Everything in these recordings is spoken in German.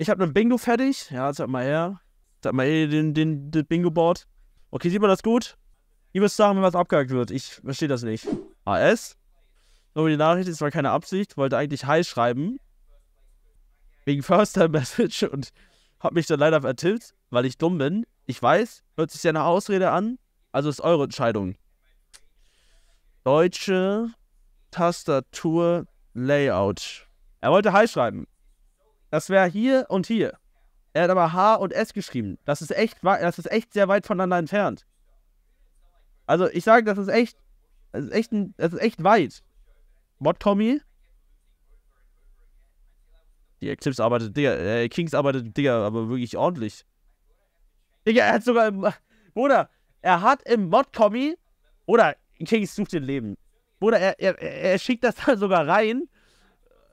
Ich habe ein Bingo fertig. Ja, zeig mal her. Zeig mal her den, den, den Bingo-Board. Okay, sieht man das gut? Ihr müsst sagen, wenn was abgehakt wird. Ich verstehe das nicht. AS? Nur die Nachricht ist war keine Absicht. Wollte eigentlich heiß schreiben. Wegen First Time Message und hab mich dann leider vertippt, weil ich dumm bin. Ich weiß, hört sich ja eine Ausrede an. Also ist eure Entscheidung. Deutsche Tastatur Layout. Er wollte heiß schreiben. Das wäre hier und hier. Er hat aber H und S geschrieben. Das ist echt, das ist echt sehr weit voneinander entfernt. Also ich sage, das ist echt, das ist echt, ein, das ist echt weit. Mod Tommy? Die Eclipse arbeitet, Digga, äh, Kings arbeitet, Digga, aber wirklich ordentlich. Digga, er hat sogar im, Bruder, er hat im Mod Tommy, oder Kings sucht den Leben. Bruder, er, er, er schickt das da sogar rein.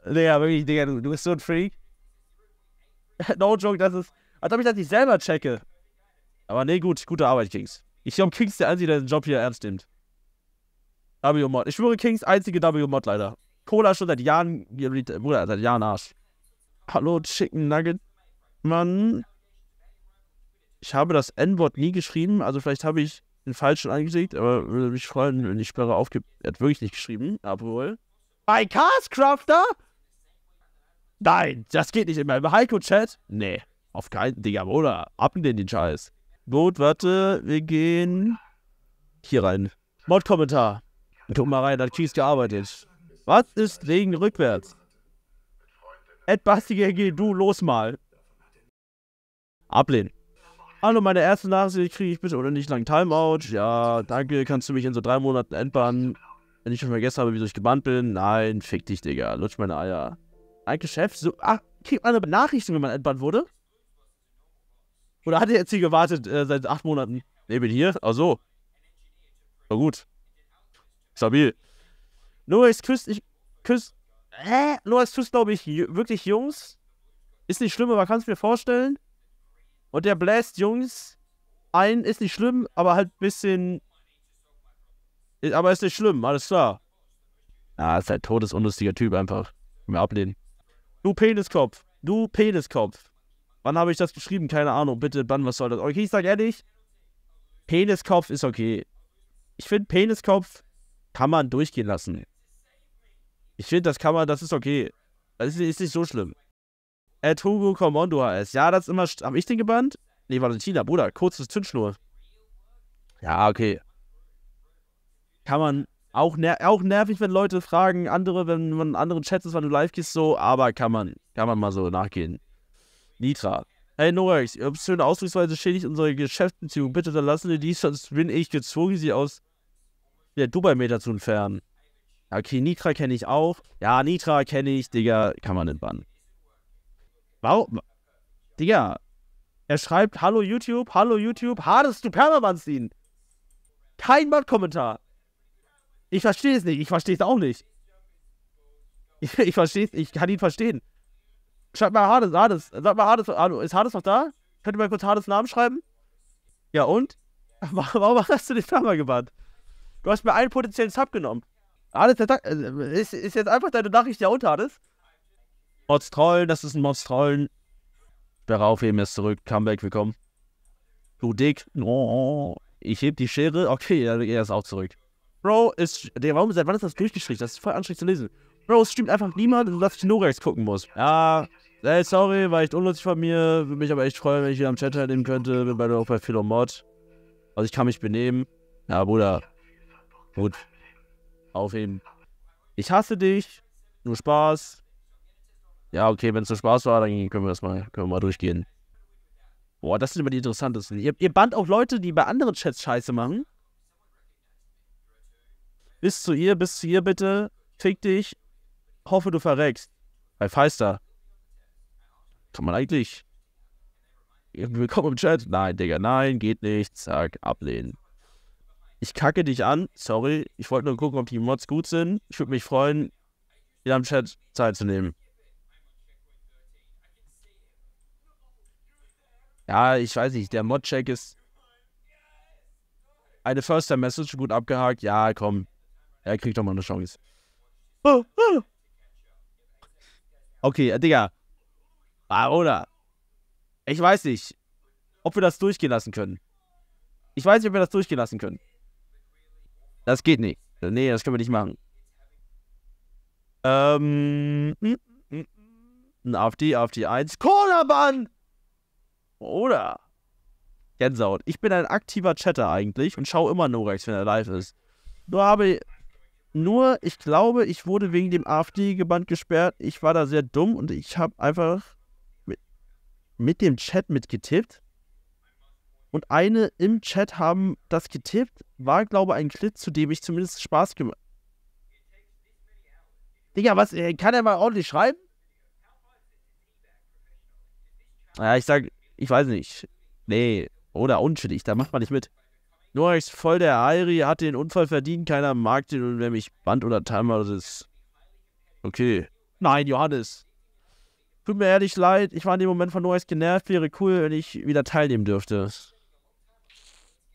Digga, wirklich, Digga, du, du bist so ein Freak. no joke, das ist, als ob ich das nicht selber checke. Aber nee, gut, gute Arbeit, Kings. Ich glaube, Kings ist der Einzige, der den Job hier ernst nimmt. W-Mod. Ich schwöre, Kings einzige W-Mod leider. Cola schon seit Jahren, Bruder, seit Jahren Arsch. Hallo, Chicken Nugget. Mann. Ich habe das N-Wort nie geschrieben, also vielleicht habe ich den falschen angelegt, aber würde mich freuen, wenn die Sperre aufgibt. Er hat wirklich nicht geschrieben, obwohl. Bei Carscrafter? Nein, das geht nicht in meinem Heiko-Chat. Nee, auf keinen, Digga, oder? Ab in den Scheiß. Gut, warte, wir gehen hier rein. Mod-Kommentar. Guck mal rein, hat Kies gearbeitet. Was ist Regen rückwärts? Ed Bastiger, geh du los mal. Ablehnen. Hallo, meine erste Nachricht kriege ich bitte oder nicht lang Timeout. Ja, danke, kannst du mich in so drei Monaten entbannen? Wenn ich schon vergessen habe, wieso ich gebannt bin? Nein, fick dich, Digga. Lutsch meine Eier. Ein Geschäft? So, ach, kriegt man eine Benachrichtigung, wenn man entbannt wurde? Oder hat er jetzt hier gewartet äh, seit acht Monaten? Ne, bin hier. Ach so. Na gut. Stabil. Lois küsst, ich küsst. Hä? Äh, Lois küsst, glaube ich, wirklich Jungs. Ist nicht schlimm, aber kannst mir vorstellen. Und der bläst Jungs ein. Ist nicht schlimm, aber halt ein bisschen. Aber ist nicht schlimm, alles klar. Ah, ist halt ein todesunlustiger Typ einfach. Mir ablehnen. Du Peniskopf. Du Peniskopf. Wann habe ich das geschrieben? Keine Ahnung. Bitte, wann, was soll das? Okay, ich sage ehrlich, Peniskopf ist okay. Ich finde, Peniskopf kann man durchgehen lassen. Ich finde, das kann man, das ist okay. Das ist, ist nicht so schlimm. At Hugo Commando HS. Ja, das ist immer. Hab ich den gebannt? Nee, Valentina, Bruder, kurzes Zündschnur. Ja, okay. Kann man auch, ner auch nervig, wenn Leute fragen, andere, wenn man in anderen Chats ist, wenn du live gehst, so, aber kann man, kann man mal so nachgehen. Nitra. Hey Noax, ihr schön Ausdrucksweise schädigt unsere Geschäftsbeziehung. Bitte unterlassen Sie dies, sonst bin ich gezwungen, Sie aus der Dubai-Meter zu entfernen. Okay, Nitra kenne ich auch. Ja, Nitra kenne ich, Digga, kann man nicht bannen. Warum? Digga, er schreibt, hallo YouTube, hallo YouTube, hattest du Permabans ihn? Kein Bot-Kommentar. Ich verstehe es nicht. Ich verstehe es auch nicht. Ich, ich verstehe es. Ich kann ihn verstehen. Schreib mal Hades, Hades. Sag mal Hades. Ist Hades noch da? Könnt ihr mal kurz Hades Namen schreiben? Ja, und? Warum hast du dich da mal gebannt? Du hast mir einen potenziellen Sub genommen. Hades, äh, ist, ist jetzt einfach deine Nachricht ja und Hades? Mods Trollen, das ist ein Mods Trollen. Sperre aufheben, ist zurück. Comeback, willkommen. Du Dick. Oh, ich heb die Schere. Okay, er ist auch zurück. Bro, ist, der, warum, seit wann ist das durchgestrichen? Das ist voll anstrengend zu lesen. Bro, es stimmt einfach niemand, du ich Norex gucken muss. Ja, ey, sorry, war echt unlustig von mir. Würde mich aber echt freuen, wenn ich hier am Chat teilnehmen könnte. Bin beide auch bei Philomod. Also ich kann mich benehmen. Ja, Bruder. Gut. Aufheben. Ich hasse dich. Nur Spaß. Ja, okay, wenn es nur Spaß war, dann können wir das mal, können wir mal durchgehen. Boah, das sind immer die interessantesten. Ihr, ihr band auch Leute, die bei anderen Chats Scheiße machen bis zu ihr, bis zu ihr bitte, fick dich, hoffe du verreckst. Bei Feister. Kann man eigentlich. Willkommen im Chat. Nein, Digga, nein, geht nicht. Zack, ablehnen. Ich kacke dich an. Sorry, ich wollte nur gucken, ob die Mods gut sind. Ich würde mich freuen, in am Chat Zeit zu nehmen. Ja, ich weiß nicht, der Mod-Check ist eine First-Time-Message gut abgehakt. Ja, komm, er kriegt doch mal eine Chance. Oh, oh. Okay, äh, Digga. Ah, oder? Ich weiß nicht, ob wir das durchgehen lassen können. Ich weiß nicht, ob wir das durchgehen lassen können. Das geht nicht. Nee, das können wir nicht machen. Ähm. Ein AfD, AfD 1. Cornerban! Oder? Gänsehaut. Ich bin ein aktiver Chatter eigentlich und schaue immer Norex, wenn er live ist. Nur habe nur, ich glaube, ich wurde wegen dem AfD-Geband gesperrt. Ich war da sehr dumm und ich habe einfach mit, mit dem Chat mitgetippt. Und eine im Chat haben das getippt. War, glaube ich, ein Clip, zu dem ich zumindest Spaß gemacht habe. Digga, was, äh, kann er mal ordentlich schreiben? Naja, ich sag, ich weiß nicht. Nee, oder unschuldig, da macht man nicht mit. Noah ist voll der Heiri, hat den Unfall verdient, keiner mag den und wer mich band oder Timer, das ist. Okay. Nein, Johannes. Tut mir ehrlich leid, ich war in dem Moment von Noahs genervt, wäre cool, wenn ich wieder teilnehmen dürfte.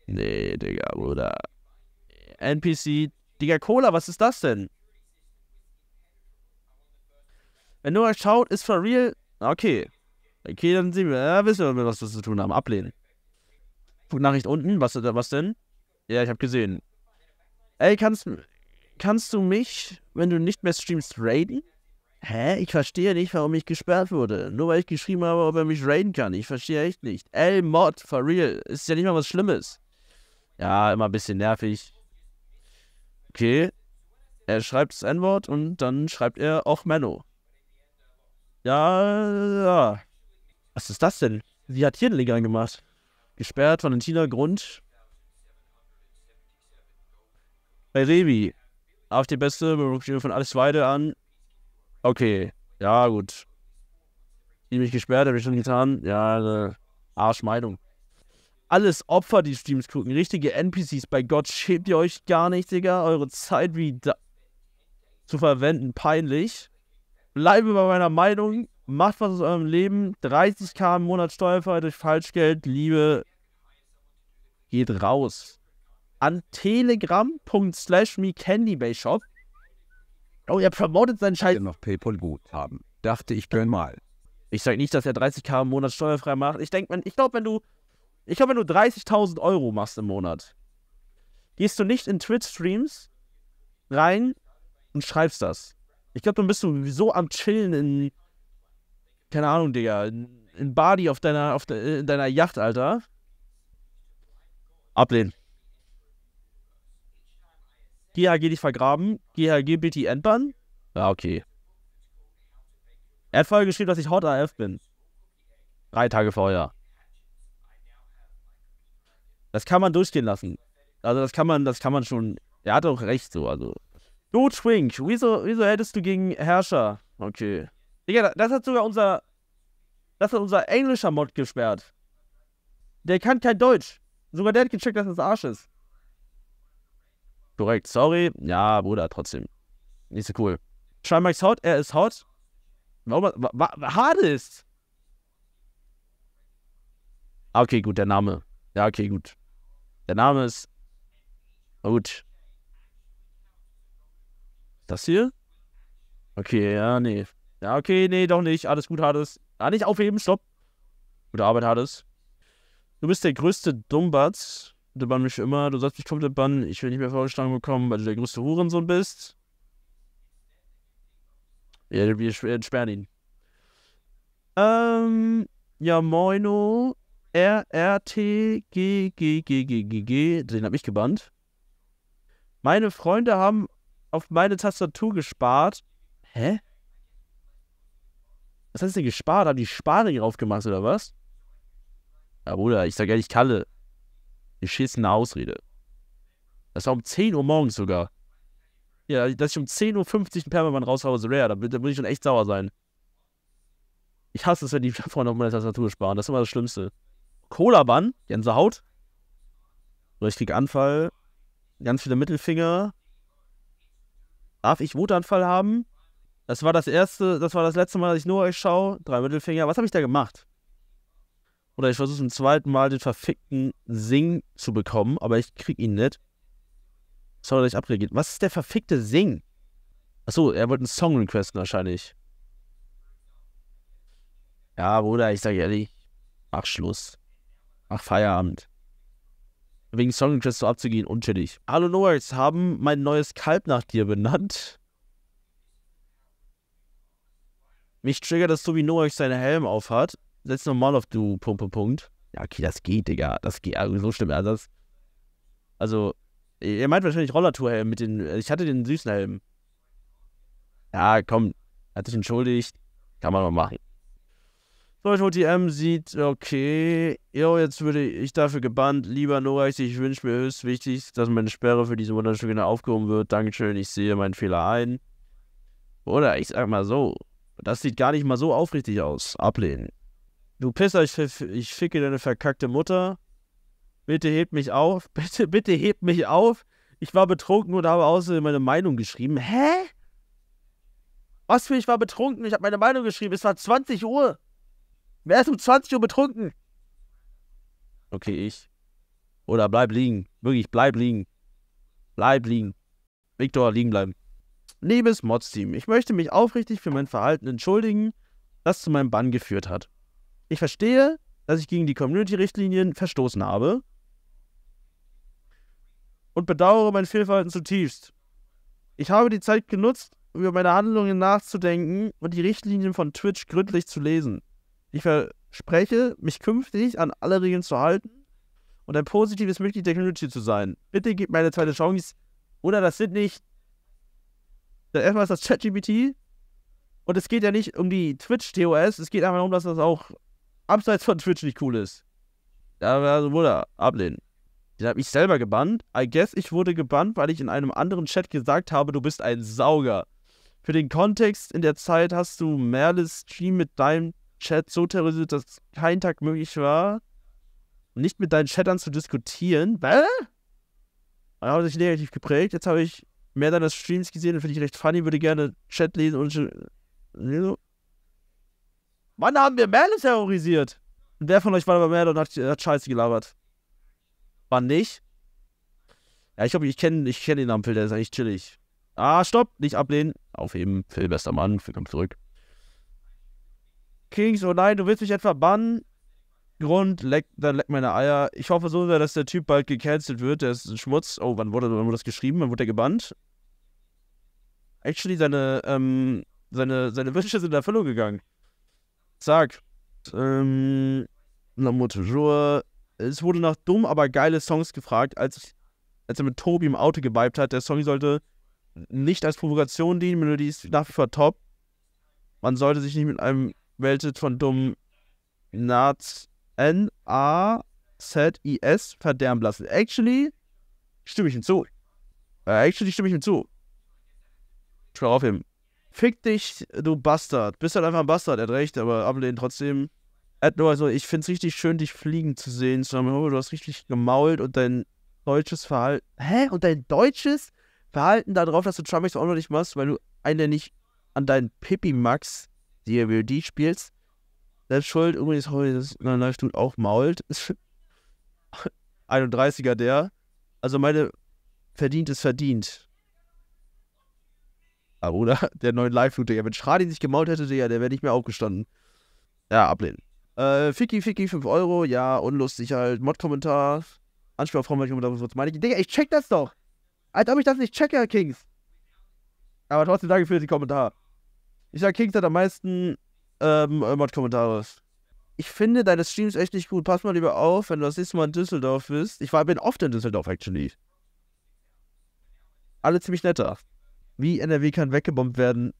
Nee, Digga, Bruder. NPC. Digga, Cola, was ist das denn? Wenn Noah schaut, ist for real. Okay. Okay, dann sehen wir, ja, wissen wir, was wir zu tun haben. Ablehnen. Nachricht unten, was, was denn? Ja, ich habe gesehen. Ey, kannst, kannst du mich, wenn du nicht mehr streamst, raiden? Hä? Ich verstehe nicht, warum ich gesperrt wurde. Nur weil ich geschrieben habe, ob er mich raiden kann. Ich verstehe echt nicht. Ey, Mod, for real. Ist ja nicht mal was Schlimmes. Ja, immer ein bisschen nervig. Okay. Er schreibt das N-Wort und dann schreibt er auch Menno. Ja, ja. Was ist das denn? Sie hat hier den Link angemacht. Gesperrt, Valentina Grund. Bei Auf die Beste, Wir von alles Weide an. Okay, ja, gut. Die mich gesperrt, habe ich schon getan. Ja, äh, Arschmeinung. Alles Opfer, die Streams gucken. Richtige NPCs. Bei Gott, schämt ihr euch gar nicht, Digga. Eure Zeit wie zu verwenden, peinlich. Bleibe bei meiner Meinung. Macht was aus eurem Leben. 30k im Monat steuerfrei durch Falschgeld, Liebe, geht raus an telegram.slash mecandybayshop. Oh, er promotet seinen Scheiß. Ich noch Paypal gut haben. Dachte ich, gönn mal. Ich sag nicht, dass er 30k im Monat steuerfrei macht. Ich denk, wenn, ich glaube, wenn du, du 30.000 Euro machst im Monat, gehst du nicht in Twitch-Streams rein und schreibst das. Ich glaube, dann bist du so am Chillen in, keine Ahnung, Digga, in, in Bali auf deiner, auf de, deiner Yacht, Alter Ablehnen. GHG dich vergraben. GHG bitte die entbannen. Ja, okay. Er hat vorher geschrieben, dass ich Hot AF bin. Drei Tage vorher. Das kann man durchgehen lassen. Also das kann man, das kann man schon. Er hat auch recht so, also. Du Twink, wieso, wieso hättest du gegen Herrscher? Okay. Digga, das hat sogar unser. Das hat unser englischer Mod gesperrt. Der kann kein Deutsch. Sogar der hat gecheckt, dass das Arsch ist. Korrekt, sorry. Ja, Bruder, trotzdem. Nicht so cool. Scheinbar ist hot, er ist hot. Warum? Hades! Ah, okay, gut, der Name. Ja, okay, gut. Der Name ist. Gut. Das hier? Okay, ja, nee. Ja, okay, nee, doch nicht. Alles gut, Hades. Ah, nicht aufheben, stopp. Gute Arbeit, Hades du bist der größte Dummbatz, du bannst mich immer, du sollst mich komplett bannen, ich will nicht mehr vorgeschlagen bekommen, weil du der größte Hurensohn bist. Ja, wir entsperren ihn. Ähm, ja, moino, R, R, T, G, G, G, G, G, G. den hab ich gebannt. Meine Freunde haben auf meine Tastatur gespart. Hä? Was heißt denn gespart? Haben die Sparring drauf gemacht oder was? Ja, Bruder, ich sag ehrlich, Kalle, beschissene Ausrede. Das war um 10 Uhr morgens sogar. Ja, dass ich um 10.50 Uhr einen Permanent raushaue, ist rare. Da, da würde ich schon echt sauer sein. Ich hasse es, wenn die vorne auf meine Tastatur sparen. Das ist immer das Schlimmste. Cola-Bann, Gänsehaut. So, ich krieg Anfall. Ganz viele Mittelfinger. Darf ich Wutanfall haben? Das war das erste, das war das letzte Mal, dass ich nur euch schaue. Drei Mittelfinger. Was habe ich da gemacht? Oder ich versuche zum zweiten Mal den verfickten Sing zu bekommen, aber ich krieg ihn nicht. Sorry, dass ich abreagiert. Was ist der verfickte Sing? Achso, er wollte einen Song requesten wahrscheinlich. Ja, Bruder, ich sag ehrlich, mach Schluss. Mach Feierabend. Wegen Song Request so abzugehen, unschädlich. Hallo Noax, haben mein neues Kalb nach dir benannt? Mich triggert, das so, wie Noax seinen Helm aufhat setz nochmal auf du Punkt, Punkt, Punkt. Ja, okay, das geht, Digga. Das geht. Also, so stimmt. Also, das, also, ihr meint wahrscheinlich Rollertourhelm mit den. Ich hatte den süßen Helm. Ja, komm. Hat sich entschuldigt. Kann man mal machen. So, ich M sieht, okay, jo, jetzt würde ich dafür gebannt. Lieber Norex, ich wünsche mir höchst wichtig, dass meine Sperre für diese Wunderstücke aufgehoben wird. Dankeschön, ich sehe meinen Fehler ein. Oder ich sag mal so, das sieht gar nicht mal so aufrichtig aus. Ablehnen. Du Pisser, ich, ich ficke deine verkackte Mutter. Bitte heb mich auf. Bitte, bitte heb mich auf. Ich war betrunken und habe außerdem meine Meinung geschrieben. Hä? Was für ich war betrunken? Ich habe meine Meinung geschrieben. Es war 20 Uhr. Wer ist um 20 Uhr betrunken? Okay, ich. Oder bleib liegen. Wirklich, bleib liegen. Bleib liegen. Viktor, liegen bleiben. Liebes Mods-Team, ich möchte mich aufrichtig für mein Verhalten entschuldigen, das zu meinem Bann geführt hat ich verstehe, dass ich gegen die Community-Richtlinien verstoßen habe und bedauere mein Fehlverhalten zutiefst. Ich habe die Zeit genutzt, um über meine Handlungen nachzudenken und die Richtlinien von Twitch gründlich zu lesen. Ich verspreche, mich künftig an alle Regeln zu halten und ein positives Mitglied der Community zu sein. Bitte gebt mir eine zweite Chance. Oder das sind nicht. Dann erstmal ist das ChatGPT. Und es geht ja nicht um die Twitch-TOS, es geht einfach darum, dass das auch abseits von Twitch nicht cool ist. Ja, also Bruder, ablehnen. Der hat mich selber gebannt. I guess ich wurde gebannt, weil ich in einem anderen Chat gesagt habe, du bist ein Sauger. Für den Kontext in der Zeit hast du Merles Stream mit deinem Chat so terrorisiert, dass kein Tag möglich war, nicht mit deinen Chattern zu diskutieren. Bäh? Dann habe sich negativ geprägt. Jetzt habe ich mehr deines Streams gesehen und finde ich recht funny, würde gerne Chat lesen und so. Wann haben wir Merle terrorisiert? Und wer von euch war bei Merle und hat, hat Scheiße gelabert? Wann nicht? Ja, ich glaube, ich kenne ich kenn den Ampel, der ist eigentlich chillig. Ah, stopp, nicht ablehnen. Aufheben, Phil, bester Mann, Phil kommt zurück. Kings, oh nein, du willst mich etwa bannen? Grund, leck, dann leck meine Eier. Ich hoffe so sehr, dass der Typ bald gecancelt wird. Der ist ein Schmutz. Oh, wann wurde, wann wurde das geschrieben? Wann wurde der gebannt? Actually, seine, ähm, seine, seine Wünsche sind in Erfüllung gegangen sagt, ähm, L'amour toujours. Es wurde nach dumm, aber geile Songs gefragt, als, als er mit Tobi im Auto geweibt hat. Der Song sollte nicht als Provokation dienen, Melodie ist nach wie vor top. Man sollte sich nicht mit einem Weltet von dummen Nats N-A-Z-I-S verderben lassen. Actually, stimme ich ihm zu. Äh, actually stimme ich ihm zu. Ich will aufheben. Fick dich, du Bastard. Bist halt einfach ein Bastard, er hat recht, aber ablehnen trotzdem. Also, ich find's richtig schön, dich fliegen zu sehen. Samuel, oh, du hast richtig gemault und dein deutsches Verhalten. Hä? Und dein deutsches Verhalten darauf, dass du Trump auch noch nicht machst, weil du einen nicht an deinen Pippi Max, die Melodie spielst. Selbst schuld, übrigens, heute, dass mein Live-Dude auch mault. 31er der. Also meine verdient ist verdient oder? Der neuen Live-Flut, Digga. Wenn Schradi sich gemault hätte, Digga, der wäre nicht mehr aufgestanden. Ja, ablehnen. Äh, Ficky, Ficky, 5 Euro, ja, unlustig halt. Mod-Kommentar, Anspiel auf Frauenkommentar, was meine ich? Digga, ich check das doch! Als ob ich das nicht checke, Kings! Aber trotzdem danke für den Kommentar. Ich sag, Kings hat am meisten ähm, äh, Mod-Kommentare. Ich finde deine Streams echt nicht gut. Pass mal lieber auf, wenn du das nächste Mal in Düsseldorf bist. Ich war, bin oft in Düsseldorf, actually. Alle ziemlich netter. Wie NRW kann weggebombt werden?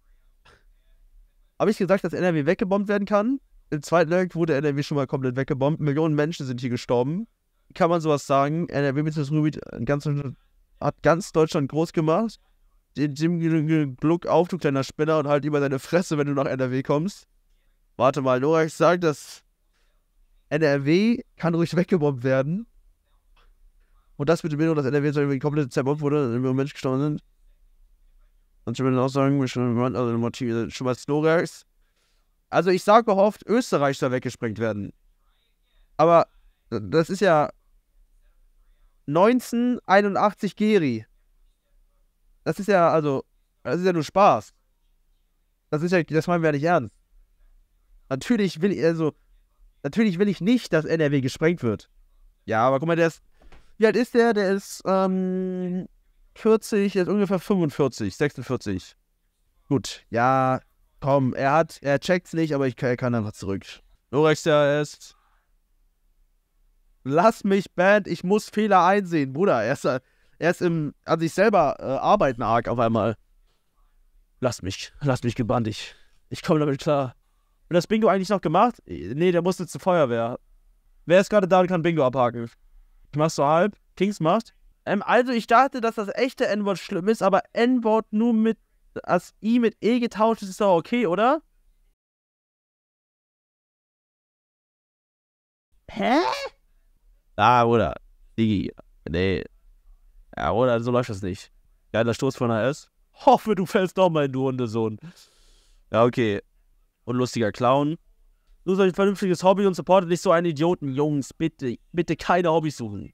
Habe ich gesagt, dass NRW weggebombt werden kann? Im zweiten Tag wurde NRW schon mal komplett weggebombt. Millionen Menschen sind hier gestorben. Kann man sowas sagen? NRW Mittelruhrgebiet hat ganz Deutschland groß gemacht. Jim Gluck auf, du kleiner Spinner, und halt über deine Fresse, wenn du nach NRW kommst. Warte mal, Norax sagt, dass NRW kann ruhig weggebombt werden. Und das mit dem Bildung, dass NRW komplett zerbombt wurde und Millionen Menschen gestorben sind. Und ich will auch sagen, wir ich also schon Schwarz-Slowaks. Also ich sage gehofft, Österreich soll weggesprengt werden. Aber das ist ja 1981 Geri. Das ist ja, also, das ist ja nur Spaß. Das ist ja, das meinen wir ja nicht ernst. Natürlich will ich, also, natürlich will ich nicht, dass NRW gesprengt wird. Ja, aber guck mal, der ist, wie alt ist der? Der ist, ähm, 40, jetzt ungefähr 45, 46. Gut, ja, komm, er hat, er checkt's nicht, aber ich, er kann einfach zurück. Lorex, der ist. Lass mich, Band, ich muss Fehler einsehen, Bruder. Er ist, er ist im, an sich selber äh, arbeiten arg auf einmal. Lass mich, lass mich gebannt, ich, ich komme damit klar. Und das Bingo eigentlich noch gemacht? Nee, der musste zur Feuerwehr. Wer ist gerade da und kann Bingo abhaken? Ich mach's so halb, Kings macht. Ähm, also ich dachte, dass das echte N-Wort schlimm ist, aber N-Wort nur mit als I mit E getauscht ist, ist doch okay, oder? Hä? Ah, oder? Digi. Nee. Ja, oder? So läuft das nicht. Geiler Stoß von HS. Hoffe, du fällst doch mal in, du Hundesohn. Ja, okay. Und lustiger Clown. Du sollst ein vernünftiges Hobby und supportet nicht so einen Idioten. Jungs, bitte, bitte keine Hobbys suchen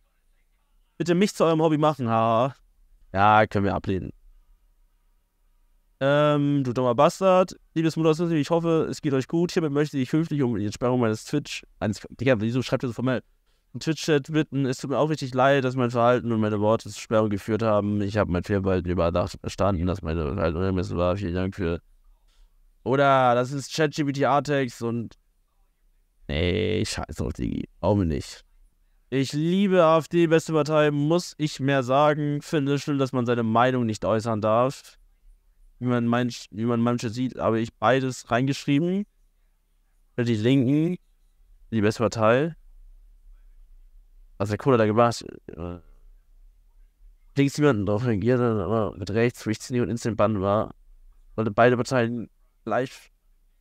bitte mich zu eurem Hobby machen, haha. Ja, können wir ablehnen. Ähm, du dummer Bastard, liebes Mutter, ich hoffe, es geht euch gut. Hiermit möchte ich höflich um die Entsperrung meines Twitch, eines, Digga, wieso schreibt ihr so formell? Twitch-Chat bitten, es tut mir auch richtig leid, dass mein Verhalten und meine Worte zur Sperrung geführt haben. Ich habe mein Fehlverhalten überdacht, verstanden, dass meine Verhalten unermessen war. Vielen Dank für. Oder das ist ChatGPT-Artex und. Nee, scheiß auf Digi. Auch nicht. Ich liebe AfD, beste Partei, muss ich mehr sagen. Finde es schlimm, dass man seine Meinung nicht äußern darf. Wie man, manch, wie man manche sieht, habe ich beides reingeschrieben. Für die Linken, die beste Partei. Was der Kohle da gemacht hat. Äh, links niemanden drauf reagiert, aber mit rechts Richtsnee und Instant Bann war, sollte beide Parteien gleich.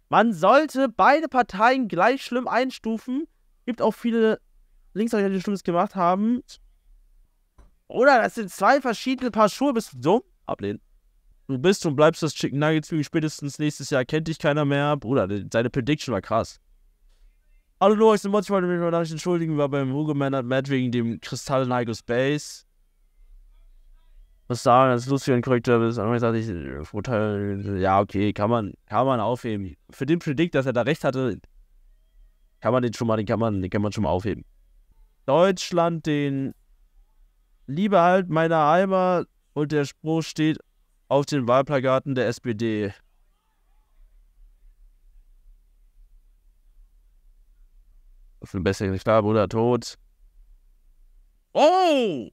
Man sollte beide Parteien gleich schlimm einstufen. Gibt auch viele linksorientierte Stimmes gemacht haben. Oder das sind zwei verschiedene Paar Schuhe. Bist du dumm? Ablehnen. Du bist und bleibst das Chicken Nuggets Wing. Spätestens nächstes Jahr kennt dich keiner mehr. Bruder, seine Prediction war krass. Hallo Loris und Mods, ich wollte mich mal nicht entschuldigen, war beim Hugo Man at Mad wegen dem Kristall Nigo Space. Muss sagen, dass lustig und korrekt, ist. Anfangs dachte ich, ja, okay, kann man, kann man aufheben. Für den Predict, dass er da recht hatte, kann man den schon mal, den kann man, den kann man schon mal aufheben. Deutschland den Liebe halt meiner Heimat und der Spruch steht auf den Wahlplakaten der SPD. Auf den besseren Stab oder tot. Oh!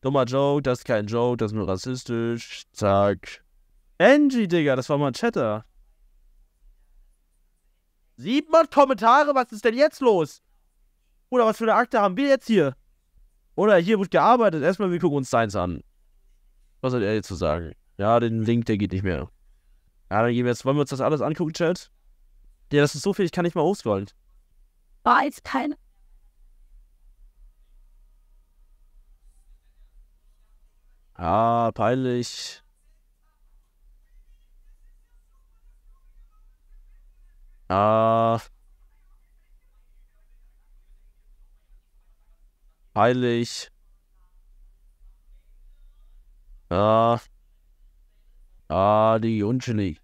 Dummer Joke, das ist kein Joke, das ist nur rassistisch. Zack. Angie, Digga, das war mal ein Chatter. Sieht man Kommentare, was ist denn jetzt los? Oder was für eine Akte haben wir jetzt hier? Oder hier wird gearbeitet. Erstmal, wir gucken uns deins an. Was hat er jetzt zu sagen? Ja, den Link, der geht nicht mehr. Ja, dann gehen wir jetzt. Wollen wir uns das alles angucken, Chat? Ja, das ist so viel, ich kann nicht mal hochscrollen. War jetzt kein. Ah, peinlich. Ja. Heilig. Ah. Ah, die Unschillig.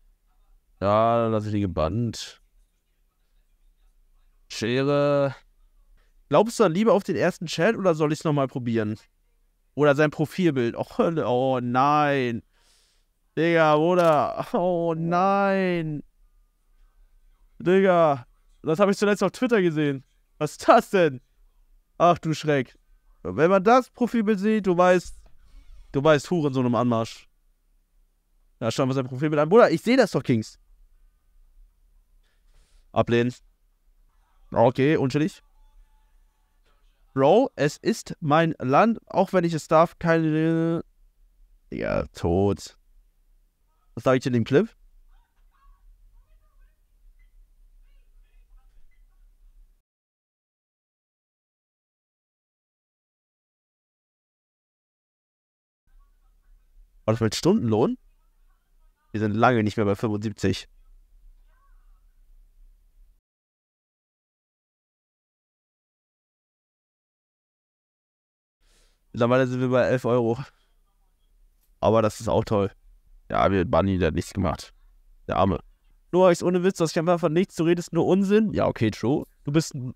Ja, lass ich die gebannt. Schere. Glaubst du dann lieber auf den ersten Chat oder soll ich es nochmal probieren? Oder sein Profilbild. Och, oh nein. Digga, Bruder. Oh nein. Digga, das habe ich zuletzt auf Twitter gesehen. Was ist das denn? Ach du Schreck. Wenn man das Profilbild sieht, du weißt, du weißt Huren so einem Anmarsch. Ja, schauen wir sein Profilbild an. Bruder, ich sehe das doch, Kings. Ablehnen. Okay, unschuldig. Bro, es ist mein Land, auch wenn ich es darf, keine. Ja, tot. Was sage ich in dem Clip? war das mit Stundenlohn? Wir sind lange nicht mehr bei 75. Mittlerweile sind wir bei 11 Euro. Aber das ist auch toll. Ja, wir Bunny, der hat nichts gemacht. Der Arme. Nur ist ohne Witz, dass ich einfach von nichts, du redest nur Unsinn. Ja, okay, true. Du bist, du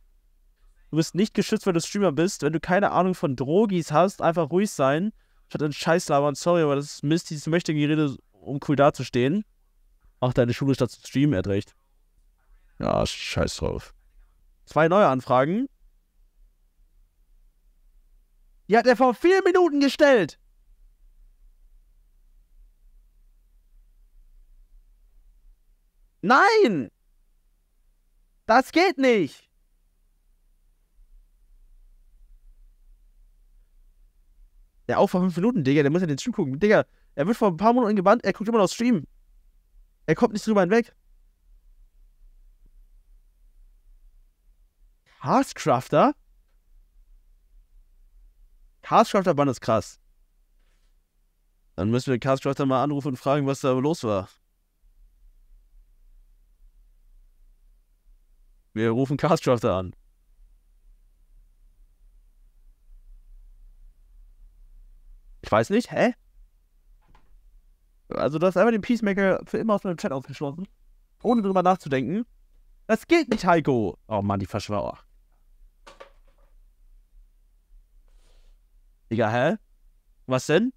bist nicht geschützt, wenn du Streamer bist. Wenn du keine Ahnung von Drogis hast, einfach ruhig sein statt einen Scheiß labern, sorry, aber das ist Mist, dieses Mächtige-Gerede, um cool dazustehen. Auch deine Schule statt zu streamen erträgt. Ja, scheiß drauf. Zwei neue Anfragen. Die hat er vor vier Minuten gestellt. Nein! Das geht nicht! Ja, auch vor fünf Minuten, Digga, der muss ja den Stream gucken. Digga, er wird vor ein paar Monaten gebannt, er guckt immer noch Stream. Er kommt nicht drüber hinweg. Harscrafter? Harscrafter Bann ist krass. Dann müssen wir Harscrafter mal anrufen und fragen, was da los war. Wir rufen Castcrafter an. weiß nicht, hä? Also du hast einfach den Peacemaker für immer aus meinem Chat ausgeschlossen, ohne drüber nachzudenken. Das geht nicht, Heiko. Oh Mann, die Verschwörer. Digga, hä? Was denn?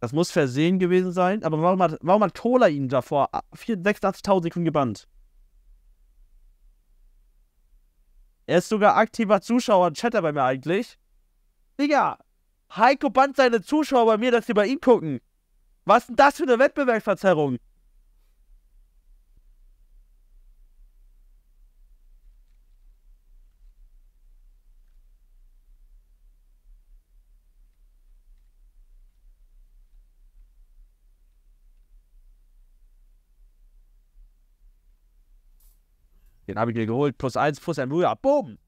Das muss versehen gewesen sein, aber warum hat, warum hat Cola ihn davor 86.000 Sekunden gebannt? Er ist sogar aktiver Zuschauer und Chatter bei mir eigentlich. Digga, Heiko band seine Zuschauer bei mir, dass sie bei ihm gucken. Was ist denn das für eine Wettbewerbsverzerrung? Den habe ich mir geholt. Plus eins, plus ein Ruhe. Boom!